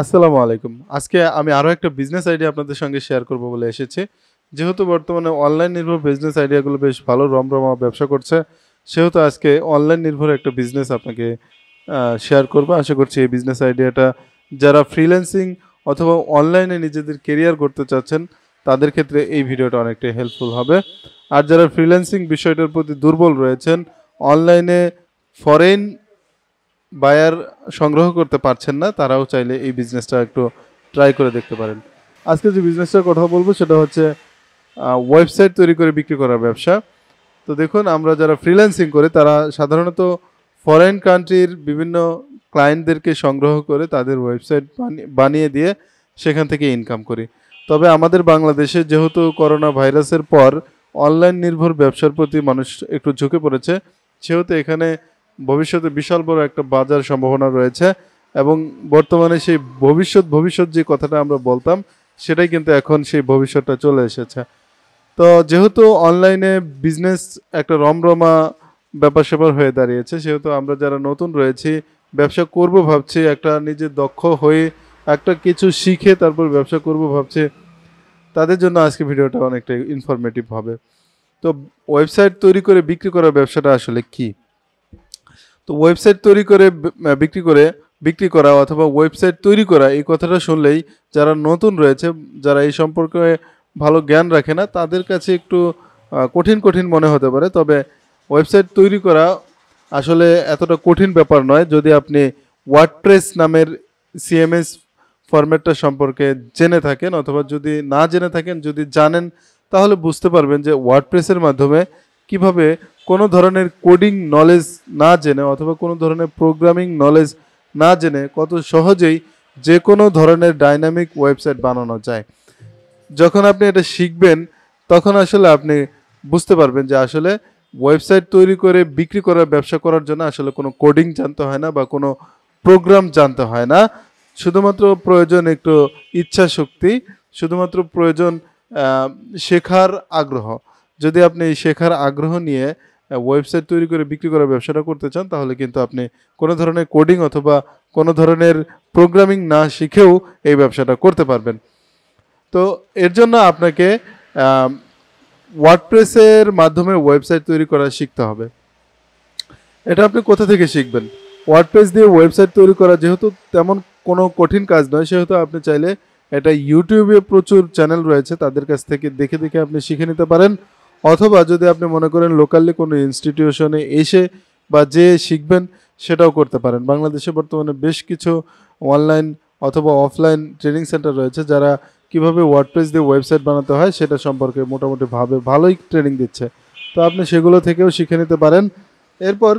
আসসালামু আলাইকুম আজকে আমি আরও একটা বিজনেস আইডিয়া আপনাদের সঙ্গে শেয়ার করব বলে এসেছি যেহেতু বর্তমানে অনলাইন নির্ভর বিজনেস আইডিয়াগুলো বেশ ভালো রমরমা ব্যবসা করছে সেহেতু আজকে অনলাইন নির্ভর একটা বিজনেস আপনাকে শেয়ার করব আশা করছি এই বিজনেস আইডিয়াটা যারা ফ্রিল্যান্সিং অথবা অনলাইনে নিজেদের কেরিয়ার করতে চাচ্ছেন তাদের ক্ষেত্রে এই ভিডিওটা অনেকটাই হেল্পফুল হবে আর যারা ফ্রিল্যান্সিং বিষয়টার প্রতি দুর্বল রয়েছেন অনলাইনে ফরেন বায়ার সংগ্রহ করতে পারছেন না তারাও চাইলে এই বিজনেসটা একটু ট্রাই করে দেখতে পারেন আজকে যে বিজনেসটার কথা বলবো সেটা হচ্ছে ওয়েবসাইট তৈরি করে বিক্রি করার ব্যবসা তো দেখুন আমরা যারা ফ্রিল্যান্সিং করে তারা সাধারণত ফরেন কান্ট্রির বিভিন্ন ক্লায়েন্টদেরকে সংগ্রহ করে তাদের ওয়েবসাইট বানিয়ে দিয়ে সেখান থেকে ইনকাম করি তবে আমাদের বাংলাদেশে যেহেতু করোনা ভাইরাসের পর অনলাইন নির্ভর ব্যবসার প্রতি মানুষ একটু ঝুঁকে পড়েছে সেহেতু এখানে ভবিষ্যতে বিশাল বড় একটা বাজার সম্ভাবনা রয়েছে এবং বর্তমানে সেই ভবিষ্যৎ ভবিষ্যৎ যে কথাটা আমরা বলতাম সেটাই কিন্তু এখন সেই ভবিষ্যৎটা চলে এসেছে তো যেহেতু অনলাইনে বিজনেস একটা রমরমা ব্যাপার স্যাপার হয়ে দাঁড়িয়েছে সেহেতু আমরা যারা নতুন রয়েছি ব্যবসা করব ভাবছি একটা নিজে দক্ষ হয়ে একটা কিছু শিখে তারপর ব্যবসা করব ভাবছি তাদের জন্য আজকে ভিডিওটা অনেকটা ইনফরমেটিভ হবে তো ওয়েবসাইট তৈরি করে বিক্রি করার ব্যবসাটা আসলে কী তো ওয়েবসাইট তৈরি করে বিক্রি করে বিক্রি করা অথবা ওয়েবসাইট তৈরি করা এই কথাটা শুনলেই যারা নতুন রয়েছে যারা এই সম্পর্কে ভালো জ্ঞান রাখে না তাদের কাছে একটু কঠিন কঠিন মনে হতে পারে তবে ওয়েবসাইট তৈরি করা আসলে এতটা কঠিন ব্যাপার নয় যদি আপনি ওয়ার্ডপ্রেস নামের সিএমএস ফরম্যাটটা সম্পর্কে জেনে থাকেন অথবা যদি না জেনে থাকেন যদি জানেন তাহলে বুঝতে পারবেন যে ওয়ার্ডপ্রেসের মাধ্যমে কিভাবে কোনো ধরনের কোডিং নলেজ না জেনে অথবা কোনো ধরনের প্রোগ্রামিং নলেজ না জেনে কত সহজেই যে কোনো ধরনের ডাইনামিক ওয়েবসাইট বানানো যায় যখন আপনি এটা শিখবেন তখন আসলে আপনি বুঝতে পারবেন যে আসলে ওয়েবসাইট তৈরি করে বিক্রি করার ব্যবসা করার জন্য আসলে কোনো কোডিং জানতে হয় না বা কোনো প্রোগ্রাম জানতে হয় না শুধুমাত্র প্রয়োজন একটু ইচ্ছা শক্তি শুধুমাত্র প্রয়োজন শেখার আগ্রহ যদি আপনি শেখার আগ্রহ নিয়ে ওয়েবসাইট তৈরি করে বিক্রি করার ব্যবসাটা করতে চান তাহলে কিন্তু আপনি কোনো ধরনের কোডিং অথবা কোনো ধরনের প্রোগ্রামিং না শিখেও এই ব্যবসাটা করতে পারবেন তো এর জন্য আপনাকে ওয়ার্ডপ্রেসের মাধ্যমে ওয়েবসাইট তৈরি করা শিখতে হবে এটা আপনি কোথা থেকে শিখবেন ওয়ার্ডপ্রেস দিয়ে ওয়েবসাইট তৈরি করা যেহেতু তেমন কোনো কঠিন কাজ নয় সেহেতু আপনি চাইলে এটা ইউটিউবে প্রচুর চ্যানেল রয়েছে তাদের কাছ থেকে দেখে দেখে আপনি শিখে নিতে পারেন অথবা যদি আপনি মনে করেন লোকালি কোনো ইনস্টিটিউশনে এসে বা যে শিখবেন সেটাও করতে পারেন বাংলাদেশে বর্তমানে বেশ কিছু অনলাইন অথবা অফলাইন ট্রেনিং সেন্টার রয়েছে যারা কিভাবে ওয়ার্ডপ্রেস দিয়ে ওয়েবসাইট বানাতে হয় সেটা সম্পর্কে মোটামুটিভাবে ভালোই ট্রেনিং দিচ্ছে তো আপনি সেগুলো থেকেও শিখে নিতে পারেন এরপর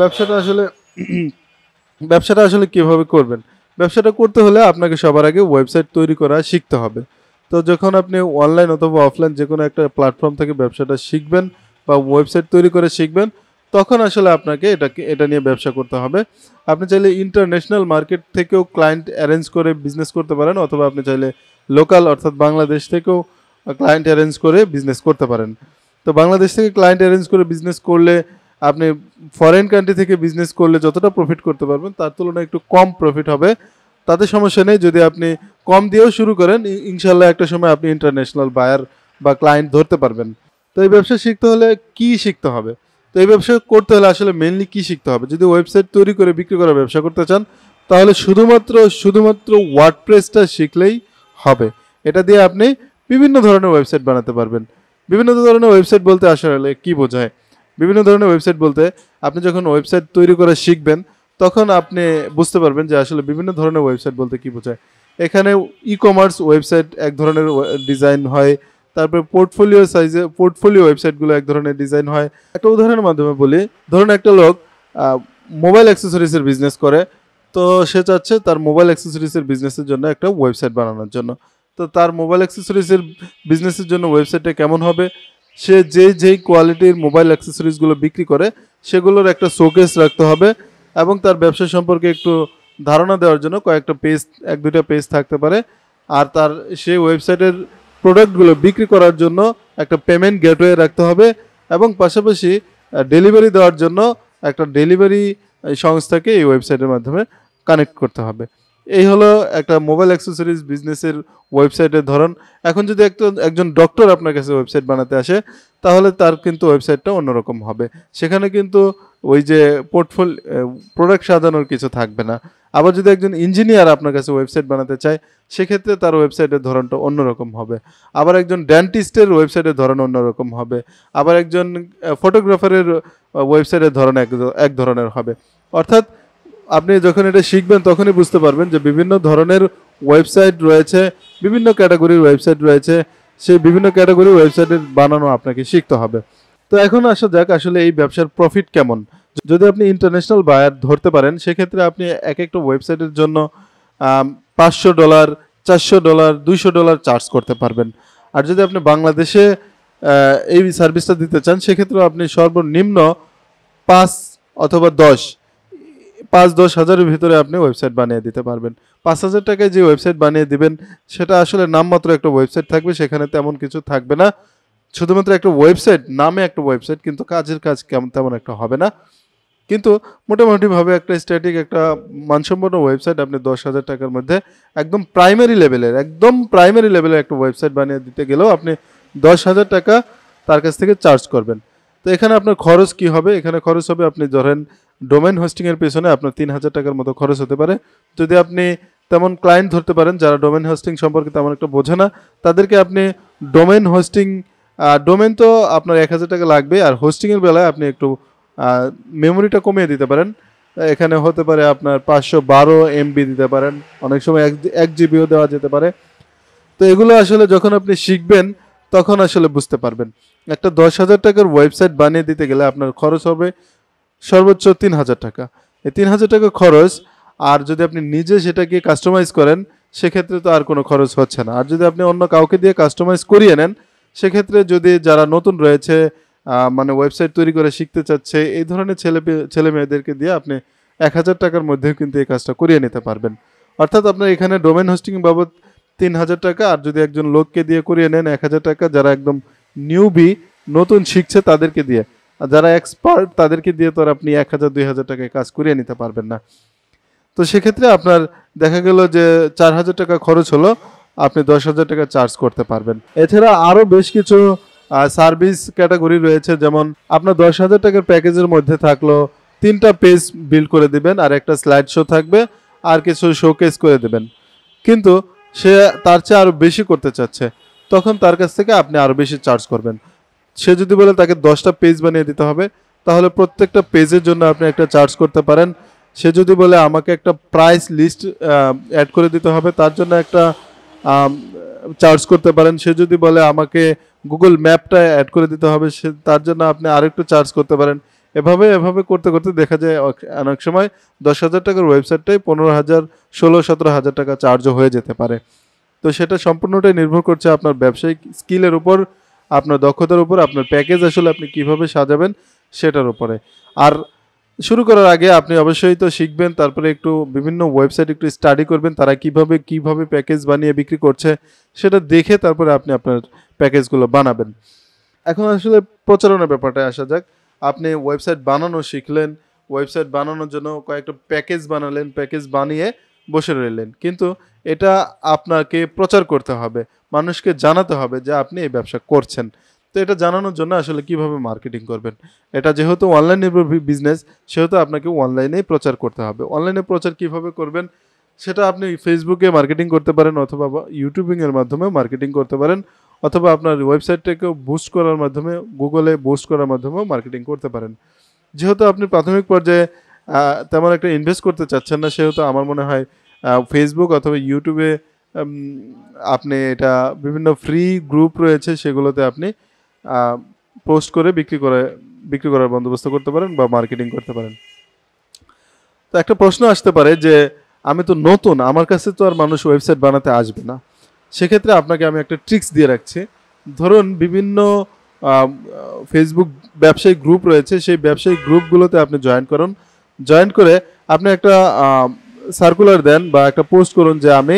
ব্যবসাটা আসলে ব্যবসাটা আসলে কিভাবে করবেন ব্যবসাটা করতে হলে আপনাকে সবার আগে ওয়েবসাইট তৈরি করা শিখতে হবে তো যখন আপনি অনলাইন অথবা অফলাইন যে কোনো একটা প্ল্যাটফর্ম থেকে ব্যবসাটা শিখবেন বা ওয়েবসাইট তৈরি করে শিখবেন তখন আসলে আপনাকে এটাকে এটা নিয়ে ব্যবসা করতে হবে আপনি চাইলে ইন্টারন্যাশনাল মার্কেট থেকেও ক্লায়েন্ট অ্যারেঞ্জ করে বিজনেস করতে পারেন অথবা আপনি চাইলে লোকাল অর্থাৎ বাংলাদেশ থেকেও ক্লায়েন্ট অ্যারেঞ্জ করে বিজনেস করতে পারেন তো বাংলাদেশ থেকে ক্লায়েন্ট অ্যারেঞ্জ করে বিজনেস করলে আপনি ফরেন কান্ট্রি থেকে বিজনেস করলে যতটা প্রফিট করতে পারবেন তার তুলনায় একটু কম প্রফিট হবে তাতে সমস্যা নেই যদি আপনি কম দিয়েও শুরু করেন ইনশাল্লাহ একটা সময় আপনি ইন্টারন্যাশনাল বায়ার বা ক্লায়েন্ট ধরতে পারবেন তো এই ব্যবসা শিখতে হলে কি শিখতে হবে তো এই ব্যবসা করতে হলে আসলে মেনলি কি শিখতে হবে যদি ওয়েবসাইট তৈরি করে বিক্রি করার ব্যবসা করতে চান তাহলে শুধুমাত্র শুধুমাত্র ওয়ার্ডপ্রেসটা শিখলেই হবে এটা দিয়ে আপনি বিভিন্ন ধরনের ওয়েবসাইট বানাতে পারবেন বিভিন্ন ধরনের ওয়েবসাইট বলতে আসলে কি বোঝায় বিভিন্ন ধরনের ওয়েবসাইট বলতে আপনি যখন ওয়েবসাইট তৈরি করা শিখবেন তখন আপনি বুঝতে পারবেন যে আসলে বিভিন্ন ধরনের ওয়েবসাইট বলতে কি বোঝায় এখানে ই কমার্স ওয়েবসাইট এক ধরনের ডিজাইন হয় তারপরে পোর্টফোলিও সাইজে পোর্টফোলিও ওয়েবসাইটগুলো এক ধরনের ডিজাইন হয় একটা উদাহরণের মাধ্যমে বলি ধরুন একটা লোক মোবাইল অ্যাক্সেসরিজের বিজনেস করে তো সে চাচ্ছে তার মোবাইল অ্যাক্সেসরিজের বিজনেসের জন্য একটা ওয়েবসাইট বানানোর জন্য তো তার মোবাইল অ্যাক্সেসরিজের বিজনেসের জন্য ওয়েবসাইটটা কেমন হবে সে যে যেই কোয়ালিটির মোবাইল অ্যাক্সেসরিজগুলো বিক্রি করে সেগুলোর একটা শোকেস রাখতে হবে এবং তার ব্যবসা সম্পর্কে একটু ধারণা দেওয়ার জন্য কয়েকটা পেজ এক দুইটা পেজ থাকতে পারে আর তার সেই ওয়েবসাইটের প্রোডাক্টগুলো বিক্রি করার জন্য একটা পেমেন্ট গেটওয়ে রাখতে হবে এবং পাশাপাশি ডেলিভারি দেওয়ার জন্য একটা ডেলিভারি সংস্থাকে এই ওয়েবসাইটের মাধ্যমে কানেক্ট করতে হবে এই হলো একটা মোবাইল অ্যাক্সেসরিজ বিজনেসের ওয়েবসাইটের ধরন এখন যদি একটু একজন ডক্টর আপনার কাছে ওয়েবসাইট বানাতে আসে তাহলে তার কিন্তু ওয়েবসাইটটা অন্যরকম হবে সেখানে কিন্তু ওই যে পোর্টফোলিও প্রোডাক্ট সাজানোর কিছু থাকবে না আবার যদি একজন ইঞ্জিনিয়ার আপনার কাছে ওয়েবসাইট বানাতে চায় সেক্ষেত্রে তার ওয়েবসাইটের ধরনটা অন্যরকম হবে আবার একজন ডেন্টিস্টের ওয়েবসাইটের ধরন অন্যরকম হবে আবার একজন ফটোগ্রাফারের ওয়েবসাইটের ধরন এক এক ধরনের হবে অর্থাৎ আপনি যখন এটা শিখবেন তখনই বুঝতে পারবেন যে বিভিন্ন ধরনের ওয়েবসাইট রয়েছে বিভিন্ন ক্যাটাগরির ওয়েবসাইট রয়েছে সেই বিভিন্ন ক্যাটাগরির ওয়েবসাইটের বানানো আপনাকে শিখতে হবে তো এখন আসা যাক আসলে এই ব্যবসার প্রফিট কেমন যদি আপনি ইন্টারন্যাশনাল বায়ার ধরতে পারেন সেক্ষেত্রে আপনি এক একটা ওয়েবসাইটের জন্য পাঁচশো ডলার চারশো ডলার দুইশো ডলার চার্জ করতে পারবেন আর যদি আপনি বাংলাদেশে এই সার্ভিসটা দিতে চান সেক্ষেত্রে আপনি সর্বনিম্ন পাঁচ অথবা দশ পাঁচ দশ হাজারের ভিতরে আপনি ওয়েবসাইট বানিয়ে দিতে পারবেন পাঁচ হাজার টাকায় যে ওয়েবসাইট বানিয়ে দিবেন সেটা আসলে নামমাত্র একটা ওয়েবসাইট থাকবে সেখানে তেমন কিছু থাকবে না শুধুমাত্র একটা ওয়েবসাইট নামে একটা ওয়েবসাইট কিন্তু কাজের কাজ কেমন তেমন একটা হবে না কিন্তু মোটামুটিভাবে একটা স্ট্যাটিক একটা মানসম্পন্ন ওয়েবসাইট আপনি দশ হাজার টাকার মধ্যে একদম প্রাইমারি লেভেলের একদম প্রাইমারি লেভেলের একটা ওয়েবসাইট বানিয়ে দিতে গেলেও আপনি দশ হাজার টাকা তার কাছ থেকে চার্জ করবেন তো এখানে আপনার খরচ কি হবে এখানে খরচ হবে আপনি ধরেন ডোমেন হোস্টিংয়ের পেছনে আপনার তিন হাজার টাকার মতো খরচ হতে পারে যদি আপনি তেমন ক্লায়েন্ট ধরতে পারেন যারা ডোমেন হোস্টিং সম্পর্কে তেমন একটা বোঝে না তাদেরকে আপনি ডোমেন হোস্টিং আর ডোমেন তো আপনার এক হাজার টাকা লাগবে আর হোস্টিংয়ের বেলায় আপনি একটু মেমোরিটা কমিয়ে দিতে পারেন এখানে হতে পারে আপনার পাঁচশো বারো এমবি দিতে পারেন অনেক সময় এক এক জিবিও দেওয়া যেতে পারে তো এগুলো আসলে যখন আপনি শিখবেন তখন আসলে বুঝতে পারবেন একটা দশ হাজার টাকার ওয়েবসাইট বানিয়ে দিতে গেলে আপনার খরচ হবে সর্বোচ্চ তিন হাজার টাকা এই তিন হাজার টাকা খরচ আর যদি আপনি নিজে সেটাকে কাস্টমাইজ করেন সেক্ষেত্রে তো আর কোনো খরচ হচ্ছে না আর যদি আপনি অন্য কাউকে দিয়ে কাস্টমাইজ করিয়ে নেন সেক্ষেত্রে যদি যারা নতুন রয়েছে মানে ওয়েবসাইট তৈরি করে শিখতে চাচ্ছে এই ধরনের ছেলে ছেলে মেয়েদেরকে দিয়ে আপনি এক হাজার টাকার মধ্যেও কিন্তু এই কাজটা করিয়ে নিতে পারবেন অর্থাৎ আপনার এখানে ডোমেন হোস্টিং বাবদ তিন হাজার টাকা আর যদি একজন লোককে দিয়ে করিয়ে নেন এক হাজার টাকা যারা একদম নিউবি নতুন শিখছে তাদেরকে দিয়ে আর যারা এক্সপার্ট তাদেরকে দিয়ে তো আর আপনি এক হাজার দুই হাজার টাকায় কাজ করিয়ে নিতে পারবেন না তো সেক্ষেত্রে আপনার দেখা গেল যে চার হাজার টাকা খরচ হলো আপনি দশ হাজার টাকা চার্জ করতে পারবেন এছাড়া আরও বেশ কিছু সার্ভিস ক্যাটাগরি রয়েছে যেমন আপনার দশ হাজার টাকার প্যাকেজের মধ্যে থাকলো তিনটা পেজ বিল করে দিবেন আর একটা স্লাইড শো থাকবে আর কিছু শোকেস করে দেবেন কিন্তু সে তার চেয়ে আরও বেশি করতে চাচ্ছে তখন তার কাছ থেকে আপনি আরও বেশি চার্জ করবেন সে যদি বলে তাকে দশটা পেজ বানিয়ে দিতে হবে তাহলে প্রত্যেকটা পেজের জন্য আপনি একটা চার্জ করতে পারেন সে যদি বলে আমাকে একটা প্রাইস লিস্ট অ্যাড করে দিতে হবে তার জন্য একটা চার্জ করতে পারেন সে যদি বলে আমাকে গুগল ম্যাপটা অ্যাড করে দিতে হবে সে তার জন্য আপনি আরেকটু চার্জ করতে পারেন এভাবে এভাবে করতে করতে দেখা যায় অনেক সময় দশ হাজার টাকার ওয়েবসাইটটাই পনেরো হাজার ষোলো সতেরো হাজার টাকা চার্জও হয়ে যেতে পারে তো সেটা সম্পূর্ণটাই নির্ভর করছে আপনার ব্যবসায়িক স্কিলের উপর আপনার দক্ষতার উপর আপনার প্যাকেজ আসলে আপনি কিভাবে সাজাবেন সেটার উপরে আর শুরু করার আগে আপনি অবশ্যই তো শিখবেন তারপরে একটু বিভিন্ন ওয়েবসাইট একটু স্টাডি করবেন তারা কিভাবে কিভাবে প্যাকেজ বানিয়ে বিক্রি করছে সেটা দেখে তারপরে আপনি আপনার প্যাকেজগুলো বানাবেন এখন আসলে প্রচারণার ব্যাপারটা আসা যাক আপনি ওয়েবসাইট বানানো শিখলেন ওয়েবসাইট বানানোর জন্য কয়েকটা প্যাকেজ বানালেন প্যাকেজ বানিয়ে বসে রইলেন কিন্তু এটা আপনাকে প্রচার করতে হবে মানুষকে জানাতে হবে যে আপনি এই ব্যবসা করছেন তো এটা জানানোর জন্য আসলে কিভাবে মার্কেটিং করবেন এটা যেহেতু অনলাইন নির্ভর বিজনেস সেহেতু আপনাকে অনলাইনেই প্রচার করতে হবে অনলাইনে প্রচার কিভাবে করবেন সেটা আপনি ফেসবুকে মার্কেটিং করতে পারেন অথবা ইউটিউবিংয়ের মাধ্যমে মার্কেটিং করতে পারেন অথবা আপনার ওয়েবসাইটটাকে বুস্ট করার মাধ্যমে গুগলে বুস্ট করার মাধ্যমেও মার্কেটিং করতে পারেন যেহেতু আপনি প্রাথমিক পর্যায়ে তেমন একটা ইনভেস্ট করতে চাচ্ছেন না সেহেতু আমার মনে হয় ফেসবুক অথবা ইউটিউবে আপনি এটা বিভিন্ন ফ্রি গ্রুপ রয়েছে সেগুলোতে আপনি পোস্ট করে বিক্রি করে বিক্রি করার বন্দোবস্ত করতে পারেন বা মার্কেটিং করতে পারেন তো একটা প্রশ্ন আসতে পারে যে আমি তো নতুন আমার কাছে তো আর মানুষ ওয়েবসাইট বানাতে আসবে না সেক্ষেত্রে আপনাকে আমি একটা ট্রিক্স দিয়ে রাখছি ধরুন বিভিন্ন ফেসবুক ব্যবসায়ী গ্রুপ রয়েছে সেই ব্যবসায়ী গ্রুপগুলোতে আপনি জয়েন করুন জয়েন করে আপনি একটা সার্কুলার দেন বা একটা পোস্ট করুন যে আমি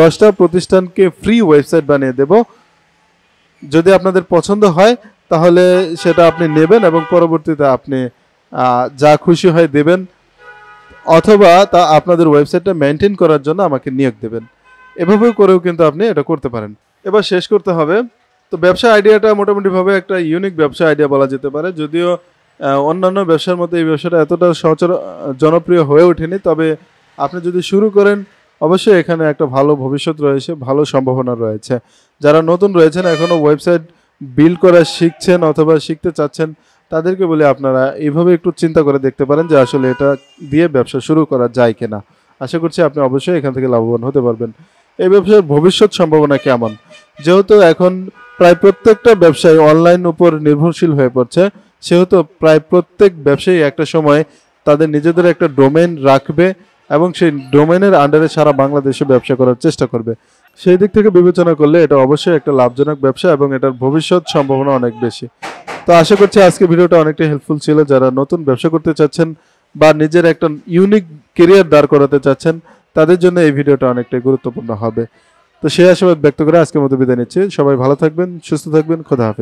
দশটা প্রতিষ্ঠানকে ফ্রি ওয়েবসাইট বানিয়ে দেবো যদি আপনাদের পছন্দ হয় তাহলে সেটা আপনি নেবেন এবং পরবর্তীতে আপনি যা খুশি হয় দেবেন অথবা তা আপনাদের ওয়েবসাইটটা মেনটেন করার জন্য আমাকে নিয়োগ দেবেন এভাবেও করেও কিন্তু আপনি এটা করতে পারেন এবার শেষ করতে হবে তো ব্যবসা আইডিয়াটা মোটামুটিভাবে একটা ইউনিক ব্যবসা আইডিয়া বলা যেতে পারে যদিও অন্যান্য ব্যবসার মতো এই ব্যবসাটা এতটা সচর জনপ্রিয় হয়ে ওঠেনি তবে আপনি যদি শুরু করেন অবশ্যই এখানে একটা ভালো ভবিষ্যৎ রয়েছে ভালো সম্ভাবনা রয়েছে যারা নতুন রয়েছেন এখনও ওয়েবসাইট বিল্ড করা শিখছেন অথবা শিখতে চাচ্ছেন তাদেরকে বলে আপনারা এইভাবে একটু চিন্তা করে দেখতে পারেন যে আসলে এটা দিয়ে ব্যবসা শুরু করা যায় কিনা আশা করছি আপনি অবশ্যই এখান থেকে লাভবান হতে পারবেন এই ব্যবসার ভবিষ্যৎ সম্ভাবনা কেমন যেহেতু এখন প্রায় প্রত্যেকটা ব্যবসায়ী অনলাইন উপর নির্ভরশীল হয়ে পড়ছে সেহেতু প্রায় প্রত্যেক ব্যবসায়ী একটা সময় তাদের নিজেদের একটা ডোমেন রাখবে এবং সেই ডোমেনের আন্ডারে সারা বাংলাদেশে ব্যবসা করার চেষ্টা করবে সেই দিক থেকে বিবেচনা করলে এটা অবশ্যই একটা লাভজনক ব্যবসা এবং এটার ভবিষ্যৎ সম্ভাবনা অনেক বেশি তো আশা করছি আজকে ভিডিওটা অনেকটা হেল্পফুল ছিল যারা নতুন ব্যবসা করতে চাচ্ছেন বা নিজের একটা ইউনিক কেরিয়ার দাঁড় করাতে চাচ্ছেন তাদের জন্য এই ভিডিওটা অনেকটাই গুরুত্বপূর্ণ হবে তো সেই আশাবাদ ব্যক্ত করে আজকের মতো বিদায় নিচ্ছি সবাই ভালো থাকবেন সুস্থ থাকবেন খোদা হাফেজ